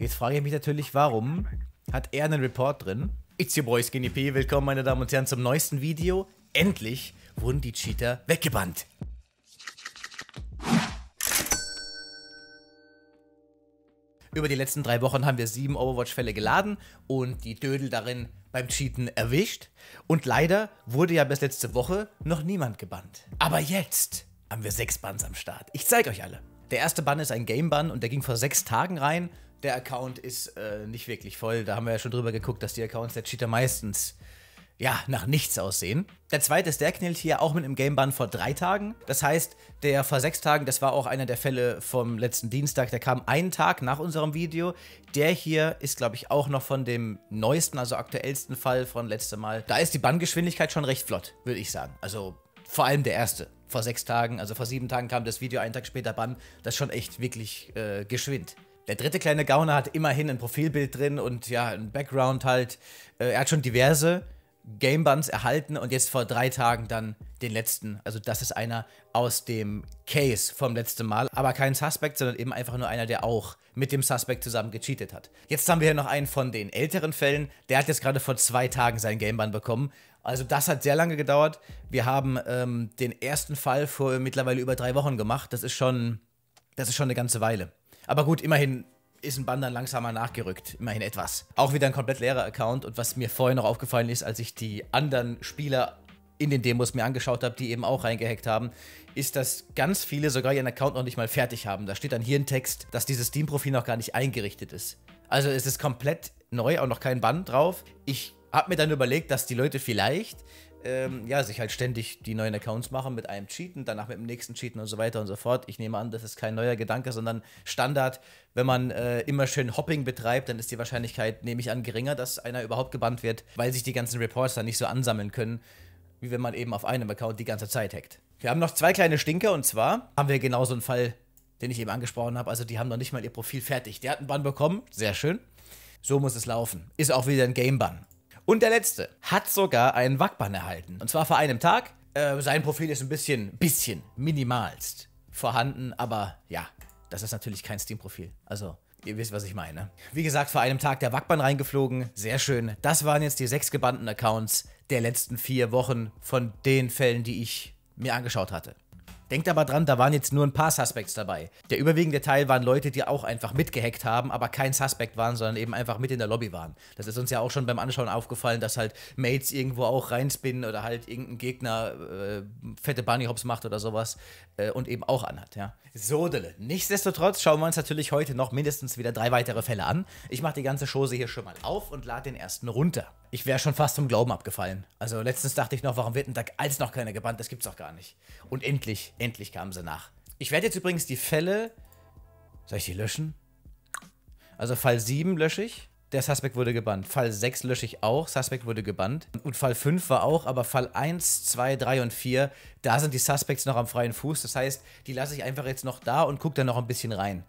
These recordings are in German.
Jetzt frage ich mich natürlich, warum hat er einen Report drin? It's your boy Skinny P. Willkommen, meine Damen und Herren, zum neuesten Video. Endlich wurden die Cheater weggebannt. Über die letzten drei Wochen haben wir sieben Overwatch-Fälle geladen und die Dödel darin beim Cheaten erwischt. Und leider wurde ja bis letzte Woche noch niemand gebannt. Aber jetzt haben wir sechs Bans am Start. Ich zeige euch alle. Der erste Bann ist ein Game-Bann und der ging vor sechs Tagen rein der Account ist äh, nicht wirklich voll. Da haben wir ja schon drüber geguckt, dass die Accounts der Cheater meistens ja, nach nichts aussehen. Der zweite ist der knillt hier auch mit einem Gameban vor drei Tagen. Das heißt, der vor sechs Tagen, das war auch einer der Fälle vom letzten Dienstag, der kam einen Tag nach unserem Video. Der hier ist, glaube ich, auch noch von dem neuesten, also aktuellsten Fall von letztem Mal. Da ist die Banngeschwindigkeit schon recht flott, würde ich sagen. Also vor allem der erste. Vor sechs Tagen, also vor sieben Tagen kam das Video, einen Tag später Bann. Das ist schon echt wirklich äh, geschwind. Der dritte kleine Gauner hat immerhin ein Profilbild drin und ja, ein Background halt. Äh, er hat schon diverse Gamebands erhalten und jetzt vor drei Tagen dann den letzten. Also das ist einer aus dem Case vom letzten Mal, aber kein Suspect, sondern eben einfach nur einer, der auch mit dem Suspect zusammen gecheatet hat. Jetzt haben wir hier noch einen von den älteren Fällen. Der hat jetzt gerade vor zwei Tagen seinen Gameban bekommen. Also das hat sehr lange gedauert. Wir haben ähm, den ersten Fall vor mittlerweile über drei Wochen gemacht. Das ist schon, das ist schon eine ganze Weile. Aber gut, immerhin ist ein Band dann langsamer nachgerückt. Immerhin etwas. Auch wieder ein komplett leerer Account. Und was mir vorher noch aufgefallen ist, als ich die anderen Spieler in den Demos mir angeschaut habe, die eben auch reingehackt haben, ist, dass ganz viele sogar ihren Account noch nicht mal fertig haben. Da steht dann hier ein Text, dass dieses Steam-Profil noch gar nicht eingerichtet ist. Also es ist komplett neu, auch noch kein Band drauf. Ich habe mir dann überlegt, dass die Leute vielleicht ähm, ja, sich halt ständig die neuen Accounts machen mit einem Cheaten, danach mit dem nächsten Cheaten und so weiter und so fort. Ich nehme an, das ist kein neuer Gedanke, sondern Standard. Wenn man äh, immer schön Hopping betreibt, dann ist die Wahrscheinlichkeit, nehme ich an, geringer, dass einer überhaupt gebannt wird, weil sich die ganzen Reports dann nicht so ansammeln können, wie wenn man eben auf einem Account die ganze Zeit hackt. Wir haben noch zwei kleine Stinker und zwar haben wir genau so einen Fall, den ich eben angesprochen habe. Also die haben noch nicht mal ihr Profil fertig. Der hat einen Bann bekommen, sehr schön. So muss es laufen. Ist auch wieder ein Game-Bann. Und der letzte hat sogar einen Wackbann erhalten. Und zwar vor einem Tag. Äh, sein Profil ist ein bisschen, bisschen, minimalst vorhanden, aber ja, das ist natürlich kein Steam-Profil. Also, ihr wisst, was ich meine. Wie gesagt, vor einem Tag der Wackbann reingeflogen. Sehr schön. Das waren jetzt die sechs gebannten Accounts der letzten vier Wochen von den Fällen, die ich mir angeschaut hatte. Denkt aber dran, da waren jetzt nur ein paar Suspects dabei. Der überwiegende Teil waren Leute, die auch einfach mitgehackt haben, aber kein Suspect waren, sondern eben einfach mit in der Lobby waren. Das ist uns ja auch schon beim Anschauen aufgefallen, dass halt Mates irgendwo auch reinspinnen oder halt irgendein Gegner äh, fette Bunny Hops macht oder sowas. Äh, und eben auch anhat. Ja. Sodele. Nichtsdestotrotz schauen wir uns natürlich heute noch mindestens wieder drei weitere Fälle an. Ich mache die ganze Chose hier schon mal auf und lade den ersten runter. Ich wäre schon fast zum Glauben abgefallen. Also letztens dachte ich noch, warum wird denn da als noch keine gebannt? Das gibt's doch gar nicht. Und endlich, endlich kamen sie nach. Ich werde jetzt übrigens die Fälle. Soll ich die löschen? Also Fall 7 lösche ich der Suspect wurde gebannt. Fall 6 lösche ich auch, Suspect wurde gebannt. Und Fall 5 war auch, aber Fall 1, 2, 3 und 4, da sind die Suspects noch am freien Fuß. Das heißt, die lasse ich einfach jetzt noch da und gucke dann noch ein bisschen rein.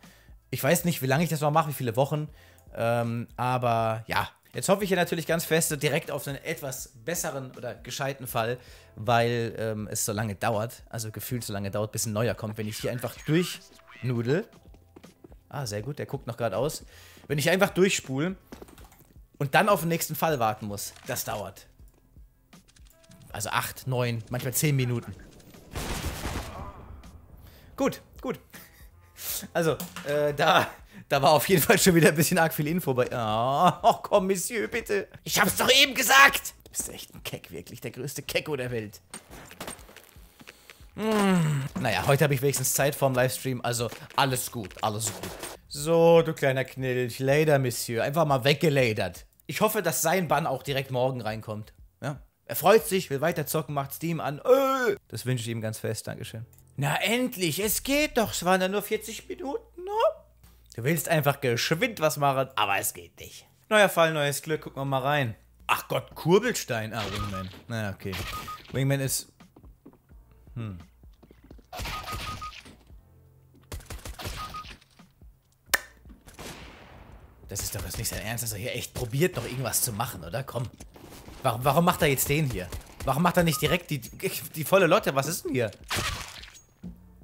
Ich weiß nicht, wie lange ich das noch mache, wie viele Wochen. Ähm, aber ja, jetzt hoffe ich hier natürlich ganz fest direkt auf einen etwas besseren oder gescheiten Fall, weil ähm, es so lange dauert, also gefühlt so lange dauert, bis ein neuer kommt, wenn ich hier einfach durchnudel. Ah, sehr gut, der guckt noch gerade aus. Wenn ich einfach durchspule und dann auf den nächsten Fall warten muss, das dauert. Also 8, 9, manchmal 10 Minuten. Gut, gut. Also, äh, da, da war auf jeden Fall schon wieder ein bisschen arg viel Info bei... Oh, oh komm, Monsieur, bitte. Ich hab's doch eben gesagt. Du bist echt ein Keck, wirklich. Der größte Kecko der Welt. Mmh. Naja, heute habe ich wenigstens Zeit vorm Livestream, also alles gut, alles gut. So, du kleiner Knilch, later, Monsieur. Einfach mal weggeladert. Ich hoffe, dass sein Bann auch direkt morgen reinkommt. Ja. Er freut sich, will weiter zocken, macht Steam an. Öh. Das wünsche ich ihm ganz fest, Dankeschön. Na endlich, es geht doch, es waren ja nur 40 Minuten. ne? Du willst einfach geschwind was machen, aber es geht nicht. Neuer Fall, neues Glück, gucken wir mal rein. Ach Gott, Kurbelstein. Ah, Wingman. Na, naja, okay. Wingman ist hm. Das ist doch jetzt nicht sein Ernst, dass er hier echt probiert, noch irgendwas zu machen, oder? Komm. Warum, warum macht er jetzt den hier? Warum macht er nicht direkt die, die volle Lotte? Was ist denn hier?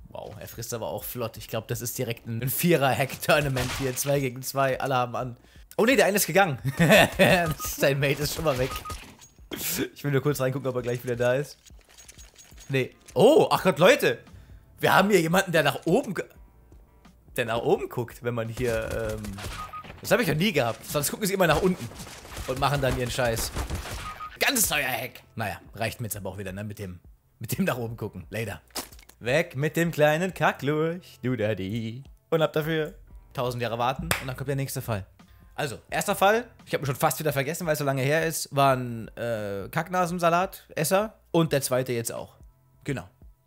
Wow, er frisst aber auch flott. Ich glaube, das ist direkt ein, Vierer-Hack-Tournament hier. Zwei gegen zwei, alle haben an. Oh ne, der eine ist gegangen. sein Mate ist schon mal weg. Ich will nur kurz reingucken, ob er gleich wieder da ist. Nee, Oh, ach Gott, Leute. Wir haben hier jemanden, der nach oben... Der nach oben guckt, wenn man hier... Ähm, das habe ich noch nie gehabt. Sonst gucken sie immer nach unten. Und machen dann ihren Scheiß. Ganz teuer Hack. Naja, reicht mir jetzt aber auch wieder, ne? Mit dem... Mit dem nach oben gucken. Later. Weg mit dem kleinen Kacklurch. Du da Und ab dafür. Tausend Jahre warten. Und dann kommt der nächste Fall. Also, erster Fall, ich habe ihn schon fast wieder vergessen, weil es so lange her ist, war ein äh, Kacknasensalat-Esser und der zweite jetzt auch. Genau.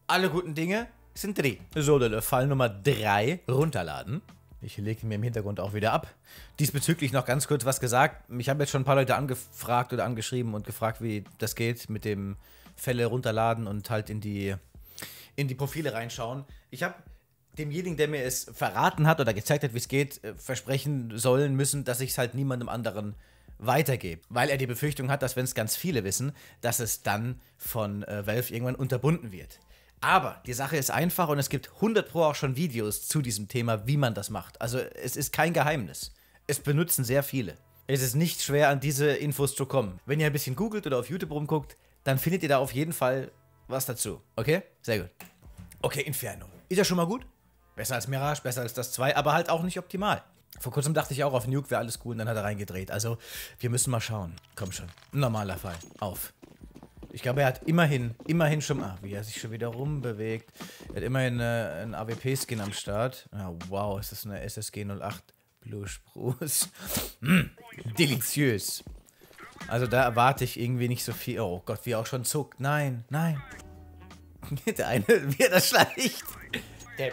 Alle guten Dinge sind drei. So, Dille, äh, Fall Nummer drei, runterladen. Ich lege mir im Hintergrund auch wieder ab. Diesbezüglich noch ganz kurz was gesagt. Ich habe jetzt schon ein paar Leute angefragt oder angeschrieben und gefragt, wie das geht mit dem Fälle runterladen und halt in die, in die Profile reinschauen. Ich habe demjenigen, der mir es verraten hat oder gezeigt hat, wie es geht, äh, versprechen sollen müssen, dass ich es halt niemandem anderen äh, weitergebt, weil er die Befürchtung hat, dass wenn es ganz viele wissen, dass es dann von äh, Valve irgendwann unterbunden wird. Aber die Sache ist einfach und es gibt 100 Pro auch schon Videos zu diesem Thema, wie man das macht. Also es ist kein Geheimnis. Es benutzen sehr viele. Es ist nicht schwer, an diese Infos zu kommen. Wenn ihr ein bisschen googelt oder auf YouTube rumguckt, dann findet ihr da auf jeden Fall was dazu. Okay? Sehr gut. Okay, Inferno. Ist ja schon mal gut. Besser als Mirage, besser als das 2, aber halt auch nicht optimal. Vor kurzem dachte ich auch, auf Nuke wäre alles gut und dann hat er reingedreht. Also, wir müssen mal schauen. Komm schon. Normaler Fall. Auf. Ich glaube, er hat immerhin, immerhin schon, Ah, wie er sich schon wieder rumbewegt. Er hat immerhin äh, einen AWP-Skin am Start. Ja, wow, ist das eine SSG 08 Blue Spruce. mm, deliziös. Also da erwarte ich irgendwie nicht so viel. Oh Gott, wie er auch schon zuckt. Nein, nein. Der eine, wie er das schleicht.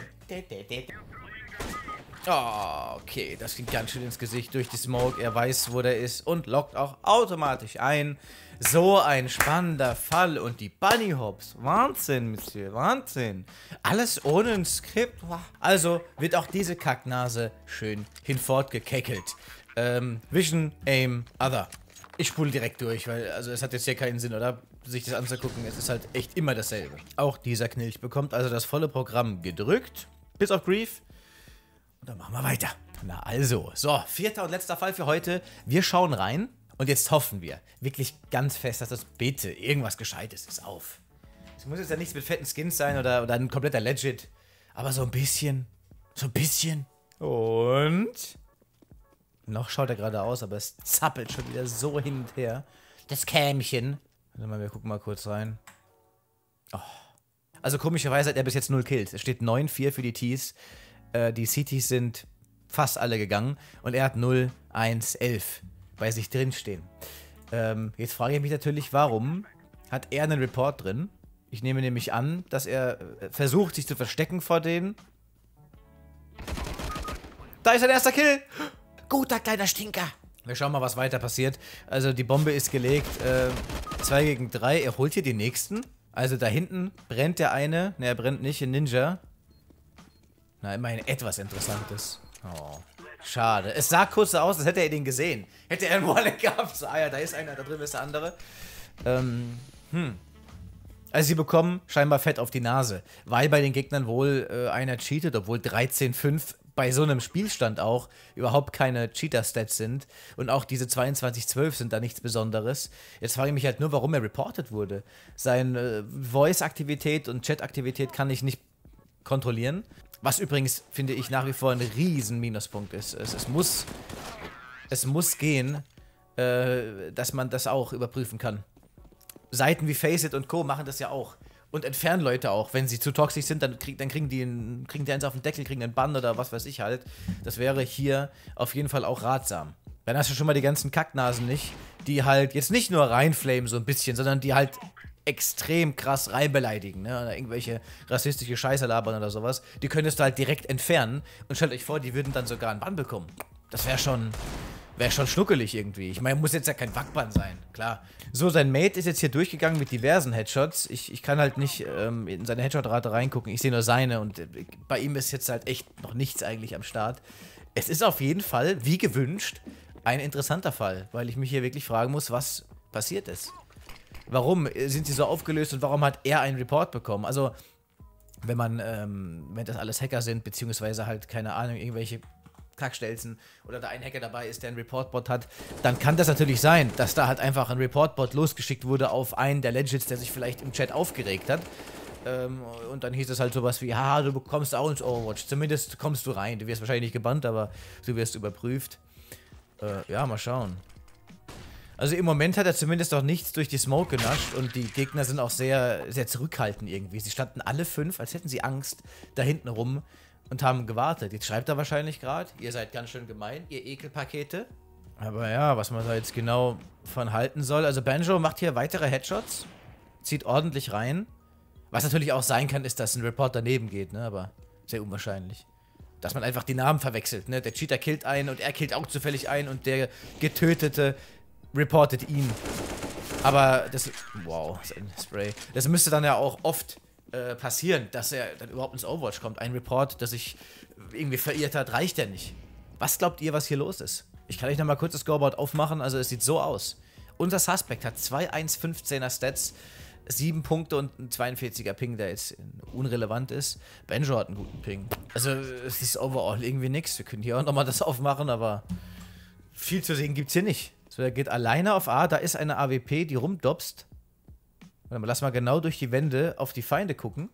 Oh, okay, das ging ganz schön ins Gesicht durch die Smoke. Er weiß, wo der ist und lockt auch automatisch ein. So ein spannender Fall. Und die Bunny Hops. Wahnsinn, Monsieur, Wahnsinn. Alles ohne ein Skript. Also wird auch diese Kacknase schön hinfortgekeckelt. Ähm, Vision, Aim, Other. Ich spule direkt durch, weil also es hat jetzt hier keinen Sinn, oder? Sich das anzugucken, es ist halt echt immer dasselbe. Auch dieser Knilch bekommt also das volle Programm gedrückt. Bis auf Grief, dann machen wir weiter. Na also, so, vierter und letzter Fall für heute. Wir schauen rein und jetzt hoffen wir wirklich ganz fest, dass das bitte irgendwas Gescheites ist. Auf. Es muss jetzt ja nichts mit fetten Skins sein oder, oder ein kompletter Legit. Aber so ein bisschen. So ein bisschen. Und? Noch schaut er gerade aus, aber es zappelt schon wieder so hin und her. Das Kämchen. Warte mal, wir gucken mal kurz rein. Oh. Also komischerweise hat er bis jetzt null Kills. Es steht 9-4 für die Tees äh, die Cities sind fast alle gegangen und er hat 0, 1, 11 bei sich drinstehen. Ähm, jetzt frage ich mich natürlich, warum hat er einen Report drin? Ich nehme nämlich an, dass er äh, versucht, sich zu verstecken vor denen. Da ist sein erster Kill! Guter kleiner Stinker! Wir schauen mal, was weiter passiert. Also die Bombe ist gelegt. 2 äh, gegen 3. Er holt hier die nächsten. Also da hinten brennt der eine. Ne, er brennt nicht. Ein Ninja. Na, immerhin etwas Interessantes. Oh. Schade. Es sah kurz so aus, als hätte er den gesehen. Hätte er einen Wallet gehabt. So, ah ja, da ist einer, da drüben ist der andere. Ähm, hm. Also sie bekommen scheinbar Fett auf die Nase, weil bei den Gegnern wohl äh, einer cheatet, obwohl 13-5 bei so einem Spielstand auch überhaupt keine Cheater-Stats sind. Und auch diese 22-12 sind da nichts Besonderes. Jetzt frage ich mich halt nur, warum er reported wurde. Seine äh, Voice-Aktivität und Chat-Aktivität kann ich nicht kontrollieren. Was übrigens, finde ich, nach wie vor ein riesen Minuspunkt ist. Es, es muss, es muss gehen, äh, dass man das auch überprüfen kann. Seiten wie Faceit und Co. machen das ja auch. Und entfernen Leute auch. Wenn sie zu toxisch sind, dann, krieg, dann kriegen die einen, kriegen die eins auf den Deckel, kriegen einen Bann oder was weiß ich halt. Das wäre hier auf jeden Fall auch ratsam. Dann hast du schon mal die ganzen Kacknasen nicht, die halt jetzt nicht nur reinflamen so ein bisschen, sondern die halt extrem krass reinbeleidigen, ne? Oder irgendwelche rassistische Scheiße labern oder sowas. Die könntest du halt direkt entfernen. Und stellt euch vor, die würden dann sogar einen Bann bekommen. Das wäre schon. Wäre schon schnuckelig irgendwie. Ich meine, muss jetzt ja kein Wackbann sein, klar. So, sein Mate ist jetzt hier durchgegangen mit diversen Headshots. Ich, ich kann halt nicht ähm, in seine Headshot-Rate reingucken. Ich sehe nur seine und äh, bei ihm ist jetzt halt echt noch nichts eigentlich am Start. Es ist auf jeden Fall, wie gewünscht, ein interessanter Fall, weil ich mich hier wirklich fragen muss, was passiert ist warum sind sie so aufgelöst und warum hat er einen Report bekommen? Also, wenn man, ähm, wenn das alles Hacker sind, beziehungsweise halt, keine Ahnung, irgendwelche Kackstelzen oder da ein Hacker dabei ist, der einen Reportbot hat, dann kann das natürlich sein, dass da halt einfach ein Reportbot losgeschickt wurde auf einen der Legends, der sich vielleicht im Chat aufgeregt hat. Ähm, und dann hieß es halt sowas wie, haha, du bekommst auch ins Overwatch. Zumindest kommst du rein. Du wirst wahrscheinlich nicht gebannt, aber du wirst überprüft. Äh, ja, mal schauen. Also im Moment hat er zumindest auch nichts durch die Smoke genascht und die Gegner sind auch sehr, sehr zurückhaltend irgendwie. Sie standen alle fünf, als hätten sie Angst, da hinten rum und haben gewartet. Jetzt schreibt er wahrscheinlich gerade, ihr seid ganz schön gemein, ihr Ekelpakete. Aber ja, was man da jetzt genau von halten soll. Also Banjo macht hier weitere Headshots, zieht ordentlich rein. Was natürlich auch sein kann, ist, dass ein Report daneben geht, ne? aber sehr unwahrscheinlich. Dass man einfach die Namen verwechselt, ne? Der Cheater killt einen und er killt auch zufällig einen und der Getötete reportet ihn. Aber das. Wow, ein Spray. Das müsste dann ja auch oft äh, passieren, dass er dann überhaupt ins Overwatch kommt. Ein Report, der sich irgendwie verirrt hat, reicht ja nicht. Was glaubt ihr, was hier los ist? Ich kann euch nochmal kurz das Scoreboard aufmachen. Also, es sieht so aus. Unser Suspect hat 2-1-15er Stats, 7 Punkte und ein 42er Ping, der jetzt unrelevant ist. Benjo hat einen guten Ping. Also, es ist overall irgendwie nichts. Wir können hier auch nochmal das aufmachen, aber viel zu sehen gibt's hier nicht. So, der geht alleine auf A, da ist eine AWP, die rumdopst. lass mal genau durch die Wände auf die Feinde gucken.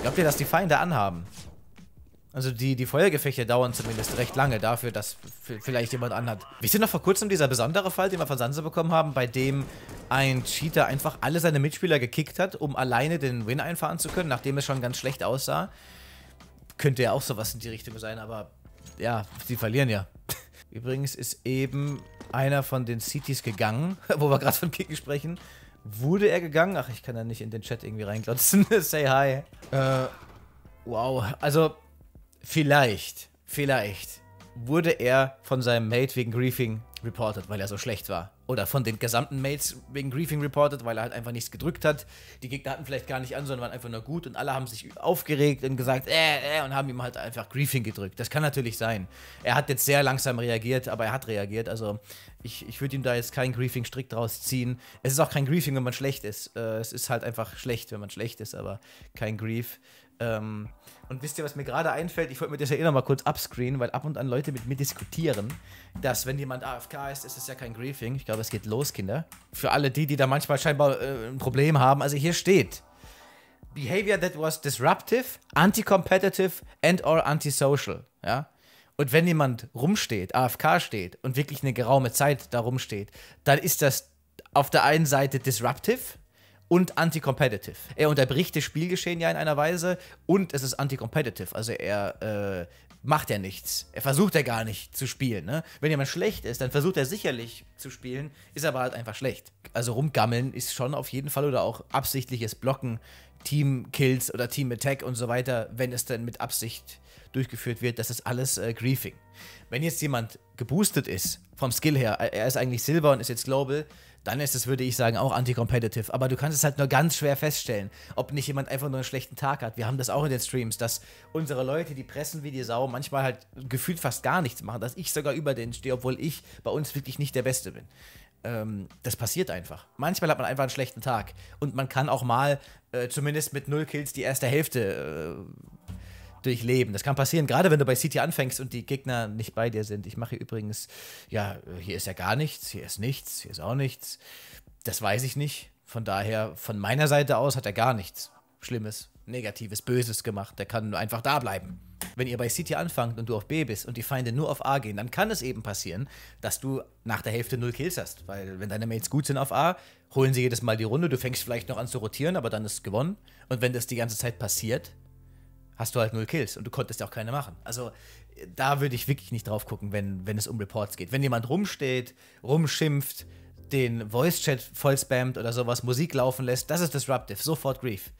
Glaubt ihr, dass die Feinde anhaben? Also die, die Feuergefechte dauern zumindest recht lange dafür, dass vielleicht jemand anhat. Wisst ihr noch vor kurzem dieser besondere Fall, den wir von Sansa bekommen haben, bei dem ein Cheater einfach alle seine Mitspieler gekickt hat, um alleine den Win einfahren zu können, nachdem es schon ganz schlecht aussah. Könnte ja auch sowas in die Richtung sein, aber ja, die verlieren ja. Übrigens ist eben einer von den Cities gegangen, wo wir gerade von Kiki sprechen. Wurde er gegangen? Ach, ich kann da nicht in den Chat irgendwie reinglotzen. Say hi. Äh, wow. Also, vielleicht, vielleicht wurde er von seinem Mate wegen Griefing reported, weil er so schlecht war oder von den gesamten Mates wegen Griefing reported, weil er halt einfach nichts gedrückt hat. Die Gegner hatten vielleicht gar nicht an, sondern waren einfach nur gut und alle haben sich aufgeregt und gesagt, äh, äh, und haben ihm halt einfach Griefing gedrückt. Das kann natürlich sein. Er hat jetzt sehr langsam reagiert, aber er hat reagiert. Also ich, ich würde ihm da jetzt keinen griefing strikt draus ziehen. Es ist auch kein Griefing, wenn man schlecht ist. Äh, es ist halt einfach schlecht, wenn man schlecht ist, aber kein Grief. Ähm, und wisst ihr, was mir gerade einfällt? Ich wollte mir das ja eh nochmal kurz abscreenen, weil ab und an Leute mit mir diskutieren, dass wenn jemand AFK ist, ist es ja kein Griefing. Ich glaube, es geht los, Kinder. Für alle die, die da manchmal scheinbar äh, ein Problem haben. Also hier steht, Behavior that was disruptive, anti-competitive and or antisocial. Ja? Und wenn jemand rumsteht, AFK steht und wirklich eine geraume Zeit da rumsteht, dann ist das auf der einen Seite disruptive, und anti-competitive. Er unterbricht das Spielgeschehen ja in einer Weise und es ist anti-competitive. Also er äh, macht ja nichts. Er versucht ja gar nicht zu spielen. Ne? Wenn jemand schlecht ist, dann versucht er sicherlich zu spielen, ist aber halt einfach schlecht. Also rumgammeln ist schon auf jeden Fall oder auch absichtliches Blocken, Team-Kills oder Team-Attack und so weiter, wenn es dann mit Absicht durchgeführt wird, das ist alles äh, Griefing. Wenn jetzt jemand geboostet ist, vom Skill her, er ist eigentlich Silber und ist jetzt Global, dann ist es, würde ich sagen, auch anti-competitive. Aber du kannst es halt nur ganz schwer feststellen, ob nicht jemand einfach nur einen schlechten Tag hat. Wir haben das auch in den Streams, dass unsere Leute, die pressen wie die Sau, manchmal halt gefühlt fast gar nichts machen, dass ich sogar über denen stehe, obwohl ich bei uns wirklich nicht der Beste bin. Ähm, das passiert einfach. Manchmal hat man einfach einen schlechten Tag. Und man kann auch mal äh, zumindest mit null Kills die erste Hälfte äh, durchleben. Das kann passieren, gerade wenn du bei City anfängst und die Gegner nicht bei dir sind. Ich mache übrigens, ja, hier ist ja gar nichts, hier ist nichts, hier ist auch nichts. Das weiß ich nicht. Von daher, von meiner Seite aus hat er gar nichts Schlimmes, Negatives, Böses gemacht. Der kann einfach da bleiben. Wenn ihr bei City anfangt und du auf B bist und die Feinde nur auf A gehen, dann kann es eben passieren, dass du nach der Hälfte null Kills hast. Weil wenn deine Mates gut sind auf A, holen sie jedes Mal die Runde, du fängst vielleicht noch an zu rotieren, aber dann ist gewonnen. Und wenn das die ganze Zeit passiert, hast du halt null Kills und du konntest ja auch keine machen. Also da würde ich wirklich nicht drauf gucken, wenn, wenn es um Reports geht. Wenn jemand rumsteht, rumschimpft, den Voice-Chat vollspammt oder sowas, Musik laufen lässt, das ist disruptive, sofort Grief.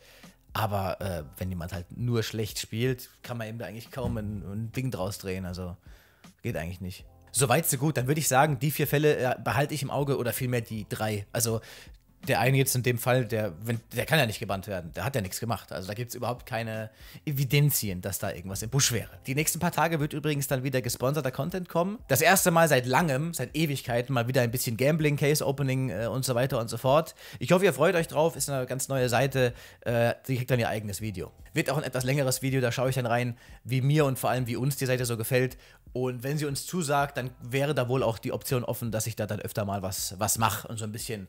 Aber äh, wenn jemand halt nur schlecht spielt, kann man eben da eigentlich kaum ein, ein Ding draus drehen. Also geht eigentlich nicht. Soweit, so gut. Dann würde ich sagen, die vier Fälle äh, behalte ich im Auge oder vielmehr die drei. Also der eine jetzt in dem Fall, der, wenn, der kann ja nicht gebannt werden. Der hat ja nichts gemacht. Also da gibt es überhaupt keine Evidenzien, dass da irgendwas im Busch wäre. Die nächsten paar Tage wird übrigens dann wieder gesponserter Content kommen. Das erste Mal seit langem, seit Ewigkeiten, mal wieder ein bisschen Gambling, Case Opening äh, und so weiter und so fort. Ich hoffe, ihr freut euch drauf. Ist eine ganz neue Seite. Äh, die kriegt dann ihr eigenes Video. Wird auch ein etwas längeres Video. Da schaue ich dann rein, wie mir und vor allem wie uns die Seite so gefällt. Und wenn sie uns zusagt, dann wäre da wohl auch die Option offen, dass ich da dann öfter mal was, was mache und so ein bisschen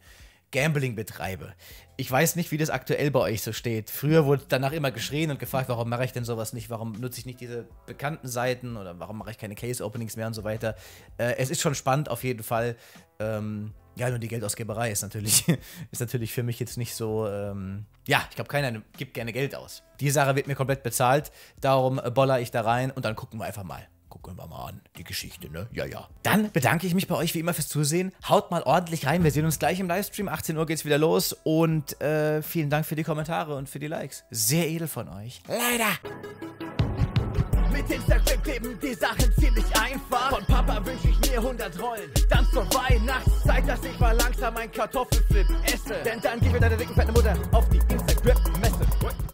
Gambling betreibe. Ich weiß nicht, wie das aktuell bei euch so steht. Früher wurde danach immer geschrien und gefragt, warum mache ich denn sowas nicht? Warum nutze ich nicht diese bekannten Seiten oder warum mache ich keine Case-Openings mehr und so weiter? Äh, es ist schon spannend auf jeden Fall. Ähm, ja, nur die Geldausgeberei ist natürlich, ist natürlich für mich jetzt nicht so. Ähm, ja, ich glaube, keiner gibt gerne Geld aus. Die Sache wird mir komplett bezahlt, darum boller ich da rein und dann gucken wir einfach mal. Gucken wir mal an, die Geschichte, ne? Ja, ja. Dann bedanke ich mich bei euch wie immer fürs Zusehen. Haut mal ordentlich rein. Wir sehen uns gleich im Livestream. 18 Uhr geht's wieder los. Und äh, vielen Dank für die Kommentare und für die Likes. Sehr edel von euch. Leider! Mit Instagram kleben die Sachen ziemlich einfach. Von Papa wünsche ich mir 100 Rollen. Dann zur Weihnachtszeit, dass ich mal langsam ein Kartoffelflip esse. Denn dann gehen wir deiner dicken fetten Mutter auf die Instagram-Messe.